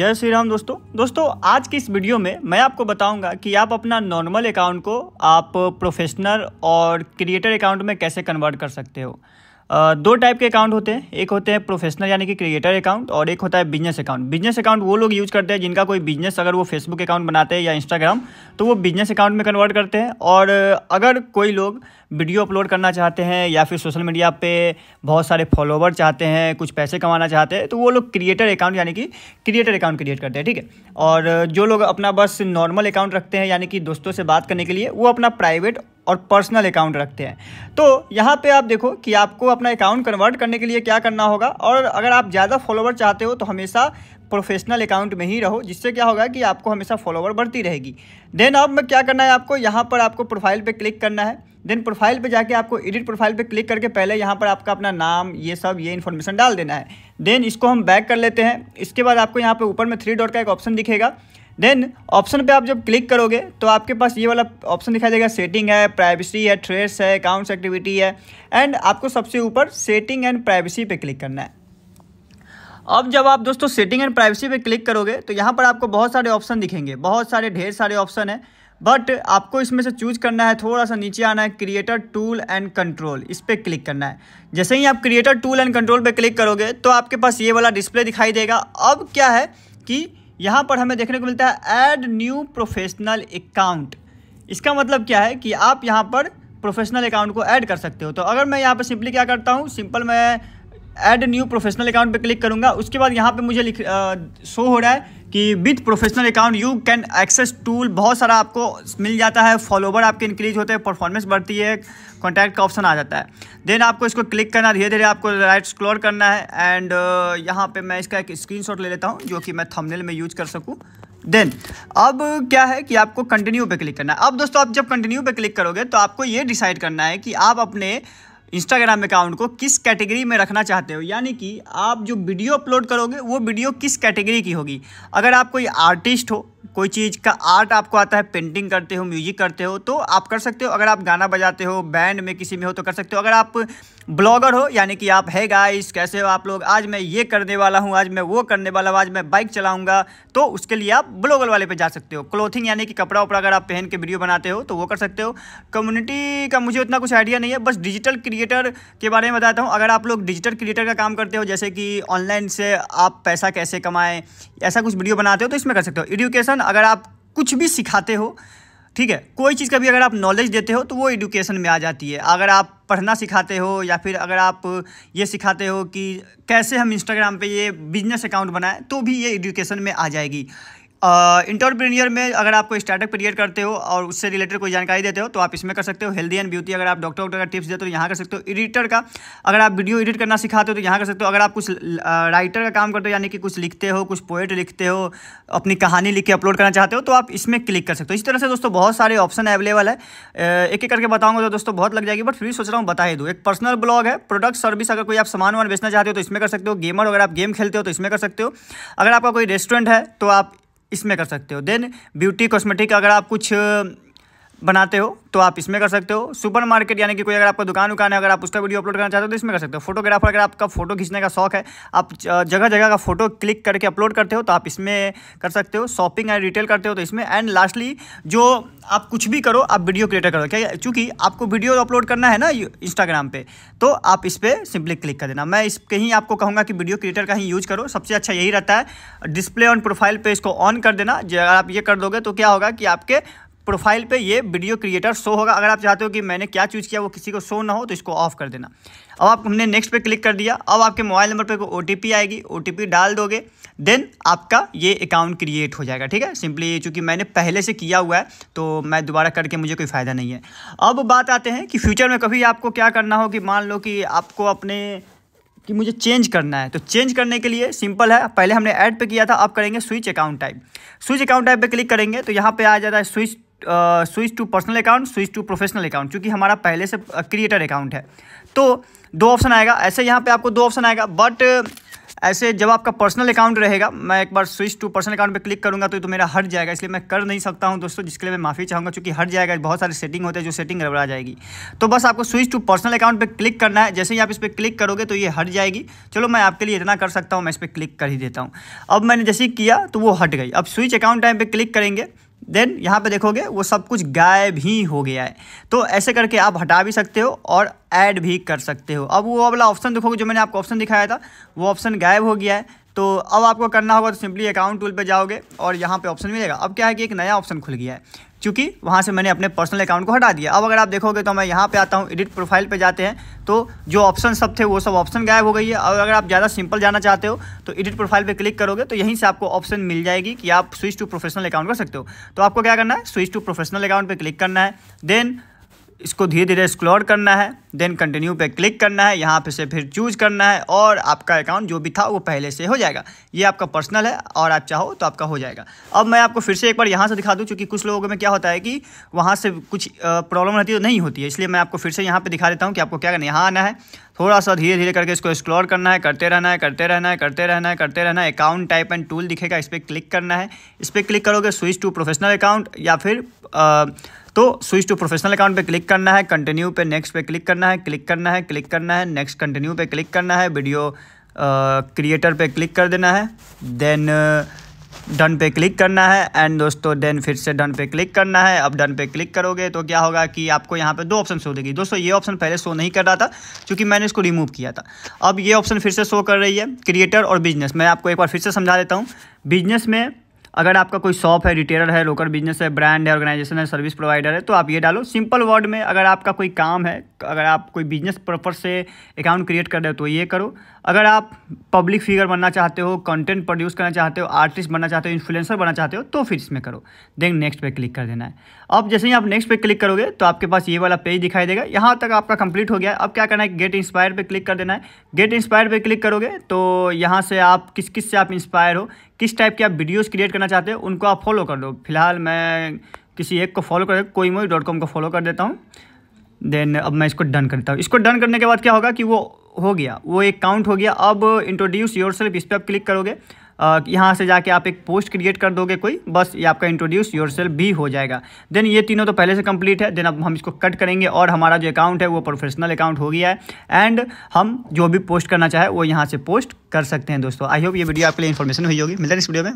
जय श्री राम दोस्तों दोस्तों आज की इस वीडियो में मैं आपको बताऊंगा कि आप अपना नॉर्मल अकाउंट को आप प्रोफेशनल और क्रिएटर अकाउंट में कैसे कन्वर्ट कर सकते हो दो टाइप के अकाउंट होते हैं एक होते हैं प्रोफेशनल यानी कि क्रिएटर अकाउंट और एक होता है बिजनेस अकाउंट बिजनेस अकाउंट वो लोग यूज़ करते हैं जिनका कोई बिजनेस अगर वो फेसबुक अकाउंट बनाते हैं या इंस्टाग्राम तो वो बिजनेस अकाउंट में कन्वर्ट करते हैं और अगर कोई लोग वीडियो अपलोड करना चाहते हैं या फिर सोशल मीडिया पे बहुत सारे फॉलोवर चाहते हैं कुछ पैसे कमाना चाहते हैं तो वो लोग क्रिएटर अकाउंट यानी कि क्रिएटर अकाउंट क्रिएट करते हैं ठीक है और जो लोग अपना बस नॉर्मल अकाउंट रखते हैं यानी कि दोस्तों से बात करने के लिए वो अपना प्राइवेट और पर्सनल अकाउंट रखते हैं तो यहाँ पे आप देखो कि आपको अपना अकाउंट कन्वर्ट करने के लिए क्या करना होगा और अगर आप ज़्यादा फॉलोवर चाहते हो तो हमेशा प्रोफेशनल अकाउंट में ही रहो जिससे क्या होगा कि आपको हमेशा फॉलोवर बढ़ती रहेगी देन अब मैं क्या करना है आपको यहाँ पर आपको प्रोफाइल पर क्लिक करना है देन प्रोफाइल पे जाके आपको एडिट प्रोफाइल पे क्लिक करके पहले यहाँ पर आपका अपना नाम ये सब ये इन्फॉर्मेशन डाल देना है देन इसको हम बैक कर लेते हैं इसके बाद आपको यहाँ पर ऊपर में थ्री डॉट का एक ऑप्शन दिखेगा देन ऑप्शन पे आप जब क्लिक करोगे तो आपके पास ये वाला ऑप्शन दिखाई देगा सेटिंग है प्राइवेसी है ट्रेस है अकाउंट्स एक्टिविटी है एंड आपको सबसे ऊपर सेटिंग एंड प्राइवेसी पे क्लिक करना है अब जब आप दोस्तों सेटिंग एंड प्राइवेसी पे क्लिक करोगे तो यहाँ पर आपको बहुत सारे ऑप्शन दिखेंगे बहुत सारे ढेर सारे ऑप्शन हैं बट आपको इसमें से चूज करना है थोड़ा सा नीचे आना है क्रिएटर टूल एंड कंट्रोल इस पर क्लिक करना है जैसे ही आप क्रिएटर टूल एंड कंट्रोल पर क्लिक करोगे तो आपके पास ये वाला डिस्प्ले दिखाई देगा अब क्या है कि यहाँ पर हमें देखने को मिलता है ऐड न्यू प्रोफेशनल अकाउंट इसका मतलब क्या है कि आप यहाँ पर प्रोफेशनल अकाउंट को ऐड कर सकते हो तो अगर मैं यहाँ पर सिंपली क्या करता हूँ सिंपल मैं ऐड न्यू प्रोफेशनल अकाउंट पे क्लिक करूँगा उसके बाद यहाँ पे मुझे लिख शो हो रहा है कि with professional account you can access tool बहुत सारा आपको मिल जाता है फॉलोवर आपके इंक्रीज होते हैं परफॉर्मेंस बढ़ती है कॉन्टैक्ट का ऑप्शन आ जाता है देन आपको इसको क्लिक करना धीरे धीरे आपको राइट स्क्लोर करना है एंड uh, यहाँ पे मैं इसका एक स्क्रीन ले लेता हूँ जो कि मैं थमनेल में यूज कर सकूँ देन अब क्या है कि आपको कंटिन्यू पे क्लिक करना है अब दोस्तों आप जब कंटिन्यू पे क्लिक करोगे तो आपको ये डिसाइड करना है कि आप अपने इंस्टाग्राम अकाउंट को किस कैटेगरी में रखना चाहते हो यानी कि आप जो वीडियो अपलोड करोगे वो वीडियो किस कैटेगरी की होगी अगर आप कोई आर्टिस्ट हो कोई चीज़ का आर्ट आपको आता है पेंटिंग करते हो म्यूजिक करते हो तो आप कर सकते हो अगर आप गाना बजाते हो बैंड में किसी में हो तो कर सकते हो अगर आप ब्लॉगर हो यानी कि आप है गाइस कैसे हो आप लोग आज मैं ये करने वाला हूँ आज मैं वो करने वाला हूँ आज मैं बाइक चलाऊँगा तो उसके लिए आप ब्लॉगर वाले पे जा सकते हो क्लोथिंग यानी कि कपड़ा उपड़ा अगर आप पहन के वीडियो बनाते हो तो वो कर सकते हो कम्युनिटी का मुझे उतना कुछ आइडिया नहीं है बस डिजिटल क्रिएटर के बारे में बताता हूँ अगर आप लोग डिजिटल क्रिएटर का काम करते हो जैसे कि ऑनलाइन से आप पैसा कैसे कमाएं ऐसा कुछ वीडियो बनाते हो तो इसमें कर सकते हो एडुकेशन अगर आप कुछ भी सिखाते हो ठीक है कोई चीज़ का भी अगर आप नॉलेज देते हो तो वो एडुकेशन में आ जाती है अगर आप पढ़ना सिखाते हो या फिर अगर आप ये सिखाते हो कि कैसे हम इंस्टाग्राम पे ये बिजनेस अकाउंट बनाएं तो भी ये एडुकेशन में आ जाएगी इंटरप्रीनियर में अगर आपको स्टार्टअप क्रिएट करते हो और उससे रिलेटेड कोई जानकारी देते हो तो आप इसमें कर सकते हो हेल्दी एंड ब्यूटी अगर आप डॉक्टर वॉक्टर का टिप्स देते हो तो यहाँ कर सकते हो एडिटर का अगर आप वीडियो एडिट करना सिखाते हो तो यहाँ कर सकते हो अगर आप कुछ राइटर का काम करते हो यानी कि कुछ लिखते हो कुछ पोएट लिखते हो अपनी कहानी लिख के अपलोड करना चाहते हो तो आप इसमें क्लिक कर सकते हो इस तरह से दोस्तों बहुत सारे ऑप्शन अवेलेबल है एक एक करके बताऊंगा तो दोस्तों बहुत लग जाएगी बट फिर सोच रहा हूँ बता ही दूँ एक पर्सनल ब्लॉग है प्रोडक्ट सर्विस अगर कोई आप सामान वामान बेचना चाहते हो तो इसमें कर सकते हो गेमर अगर आप गेम खेलते हो तो इसमें कर सकते हो अगर आपका कोई रेस्टोरेंट है तो आप इसमें कर सकते हो देन ब्यूटी कॉस्मेटिक अगर आप कुछ बनाते हो तो आप इसमें कर सकते हो सुपर मार्केट यानी कि कोई अगर आपका दुकान उकान है अगर आप उसका वीडियो अपलोड करना चाहते हो तो इसमें कर सकते हो फोटोग्राफर अगर आपका फोटो खींचने का शौक है आप जगह जगह का फोटो क्लिक करके अपलोड करते हो तो आप इसमें कर सकते हो शॉपिंग एंड रिटेल करते हो तो इसमें एंड लास्टली जो आप कुछ भी करो आप वीडियो क्रिएटर करो क्या चूँकि आपको वीडियो अपलोड करना है ना इंस्टाग्राम पर तो आप इस पर सिंपली क्लिक कर देना मैं इस कहीं आपको कहूँगा कि वीडियो क्रिएटर का ही यूज़ करो सबसे अच्छा यही रहता है डिस्प्ले ऑन प्रोफाइल पर इसको ऑन कर देना अगर आप ये कर दोगे तो क्या होगा कि आपके प्रोफाइल पे ये वीडियो क्रिएटर शो होगा अगर आप चाहते हो कि मैंने क्या चूज़ किया वो किसी को शो ना हो तो इसको ऑफ कर देना अब आप हमने नेक्स्ट पे क्लिक कर दिया अब आपके मोबाइल नंबर पे को ओ आएगी ओ डाल दोगे देन आपका ये अकाउंट क्रिएट हो जाएगा ठीक है सिंपली चूँकि मैंने पहले से किया हुआ है तो मैं दोबारा करके मुझे कोई फ़ायदा नहीं है अब बात आते हैं कि फ्यूचर में कभी आपको क्या करना हो कि मान लो कि आपको अपने कि मुझे चेंज करना है तो चेंज करने के लिए सिंपल है पहले हमने ऐड पे किया था अब करेंगे switch account type switch account type पे क्लिक करेंगे तो यहाँ पे आ जाता है switch switch to personal account switch to professional account क्योंकि हमारा पहले से क्रिएटर अकाउंट है तो दो ऑप्शन आएगा ऐसे यहाँ पे आपको दो ऑप्शन आएगा बट ऐसे जब आपका पर्सनल अकाउंट रहेगा मैं एक बार स्विच टू पर्सनल अकाउंट पे क्लिक करूंगा तो तो मेरा हट जाएगा इसलिए मैं कर नहीं सकता हूँ दोस्तों जिसके लिए मैं माफ़ी चाहूंगा क्योंकि हट जाएगा बहुत सारे सेटिंग होते हैं जो सेटिंग गड़बड़ा जाएगी तो बस आपको स्विच टू पर्सनल अकाउंट पर क्लिक करना है जैसे ही आप इस पर क्लिक करोगे तो ये हट जाएगी चलो मैं आपके लिए इतना कर सकता हूँ मैं इस पर क्लिक कर ही देता हूँ अब मैंने जैसे ही किया तो वो हट गई अब स्विच अकाउंट टाइम पर क्लिक करेंगे देन यहाँ पे देखोगे वो सब कुछ गायब ही हो गया है तो ऐसे करके आप हटा भी सकते हो और ऐड भी कर सकते हो अब वो वाला ऑप्शन देखोगे जो मैंने आपको ऑप्शन दिखाया था वो ऑप्शन गायब हो गया है तो अब आपको करना होगा तो सिंपली अकाउंट टूल पे जाओगे और यहाँ पे ऑप्शन मिलेगा अब क्या है कि एक नया ऑप्शन खुल गया है क्योंकि वहाँ से मैंने अपने पर्सनल अकाउंट को हटा दिया अब अगर आप देखोगे तो मैं यहाँ पे आता हूँ एडिट प्रोफाइल पे जाते हैं तो जो ऑप्शन सब थे वो सब ऑप्शन गायब हो गई है और अगर आप ज़्यादा सिंपल जाना चाहते हो तो एडिट प्रोफाइल पे क्लिक करोगे तो यहीं से आपको ऑप्शन मिल जाएगी कि आप स्विच टू प्रोफेशनल अकाउंट कर सकते हो तो आपको क्या करना है स्विच टू प्रोफेशनल अकाउंट पर क्लिक करना है देन इसको धीरे धीरे एक्सप्लोर करना है देन कंटिन्यू पे क्लिक करना है यहाँ पे से फिर चूज करना है और आपका अकाउंट जो भी था वो पहले से हो जाएगा ये आपका पर्सनल है और आप चाहो तो आपका हो जाएगा अब मैं आपको फिर से एक बार यहाँ से दिखा दूँ चूँकि कुछ लोगों में क्या होता है कि वहाँ से कुछ प्रॉब्लम रहती है तो नहीं होती है इसलिए मैं आपको फिर से यहाँ पर दिखा देता हूँ कि आपको क्या करना यहाँ आना है थोड़ा सा धीरे धीरे करके इसको एक्सप्लोर करना है करते रहना है करते रहना है करते रहना है करते रहना है अकाउंट टाइप एंड टूल दिखेगा इस पर क्लिक करना है इस पर क्लिक करोगे स्विच टू प्रोफेशनल अकाउंट या फिर तो स्विच टू प्रोफेशनल अकाउंट पे क्लिक करना है कंटिन्यू पे नेक्स्ट पे क्लिक करना है क्लिक करना है क्लिक करना है नेक्स्ट कंटिन्यू पे क्लिक करना है वीडियो क्रिएटर पे क्लिक कर देना है देन डन पे क्लिक करना है एंड दोस्तों देन फिर से डन पे क्लिक करना है अब डन पे क्लिक करोगे तो क्या होगा कि आपको यहाँ पे दो ऑप्शन शो देगी दोस्तों ये ऑप्शन पहले शो नहीं कर रहा था क्योंकि मैंने इसको रिमूव किया था अब ये ऑप्शन फिर से शो कर रही है क्रिएटर और बिजनेस मैं आपको एक बार फिर से समझा देता हूँ बिजनेस में अगर आपका कोई शॉप है रिटेलर है लोकल बिजनेस है ब्रांड है ऑर्गेनाइजेशन है सर्विस प्रोवाइडर है तो आप ये डालो सिंपल वर्ड में अगर आपका कोई काम है अगर आप कोई बिजनेस पर्पज से अकाउंट क्रिएट कर रहे हो तो ये करो अगर आप पब्लिक फिगर बनना चाहते हो कंटेंट प्रोड्यूस करना चाहते हो आर्टिस्ट बनना चाहते हो इन्फ्लुएंसर बनना चाहते हो तो फिर इसमें करो देन नेक्स्ट पे क्लिक कर देना है अब जैसे ही आप नेक्स्ट पे क्लिक करोगे तो आपके पास ये वाला पेज दिखाई देगा यहाँ तक आपका कंप्लीट हो गया अब क्या करना है गेट इंस्पायर पर क्लिक कर देना है गेट इंस्पायर पर क्लिक करोगे तो यहाँ से आप किस किस से आप इंस्पायर हो किस टाइप के आप वीडियोज़ क्रिएट करना करना चाहते हो उनको आप फॉलो कर दो फिलहाल मैं किसी एक को फॉलो कर कोई मोई डॉट कॉम को फॉलो कर देता हूँ देन अब मैं इसको डन करता हूँ इसको डन करने के बाद क्या होगा कि वो हो गया वो एक काउंट हो गया अब इंट्रोड्यूस योर सेल्फ इस पर आप क्लिक करोगे यहाँ से जाके आप एक पोस्ट क्रिएट कर दोगे कोई बस ये आपका इंट्रोड्यूस योर भी हो जाएगा देन ये तीनों तो पहले से कंप्लीट है देन अब हम इसको कट करेंगे और हमारा जो अकाउंट है वो प्रोफेशनल अकाउंट हो गया है एंड हम जो भी पोस्ट करना चाहे वो यहाँ से पोस्ट कर सकते हैं दोस्तों आई होप ये वीडियो आपके लिए इन्फॉर्मेशन हुई होगी मिलता है इस वीडियो में